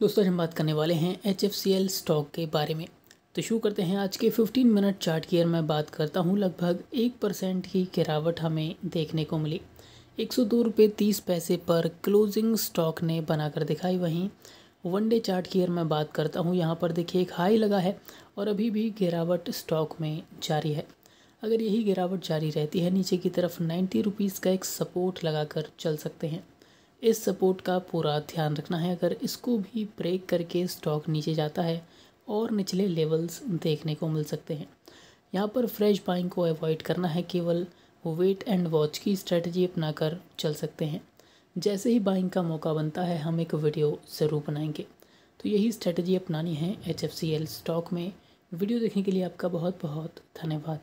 दोस्तों हम बात करने वाले हैं एच स्टॉक के बारे में तो शुरू करते हैं आज के 15 मिनट चार्ट की अगर मैं बात करता हूँ लगभग एक परसेंट की गिरावट हमें देखने को मिली एक सौ दो रुपये तीस पैसे पर क्लोजिंग स्टॉक ने बनाकर दिखाई वहीं वन डे चार्ट की अगर मैं बात करता हूँ यहाँ पर देखिए एक हाई लगा है और अभी भी गिरावट स्टॉक में जारी है अगर यही गिरावट जारी रहती है नीचे की तरफ नाइन्टी रुपीज़ का एक सपोर्ट लगाकर चल सकते हैं इस सपोर्ट का पूरा ध्यान रखना है अगर इसको भी ब्रेक करके स्टॉक नीचे जाता है और निचले लेवल्स देखने को मिल सकते हैं यहाँ पर फ्रेश बाइंग को अवॉइड करना है केवल वेट एंड वॉच की स्ट्रेटजी अपना कर चल सकते हैं जैसे ही बाइंग का मौका बनता है हम एक वीडियो ज़रूर बनाएंगे तो यही स्ट्रेटजी अपनानी है एच स्टॉक में वीडियो देखने के लिए आपका बहुत बहुत धन्यवाद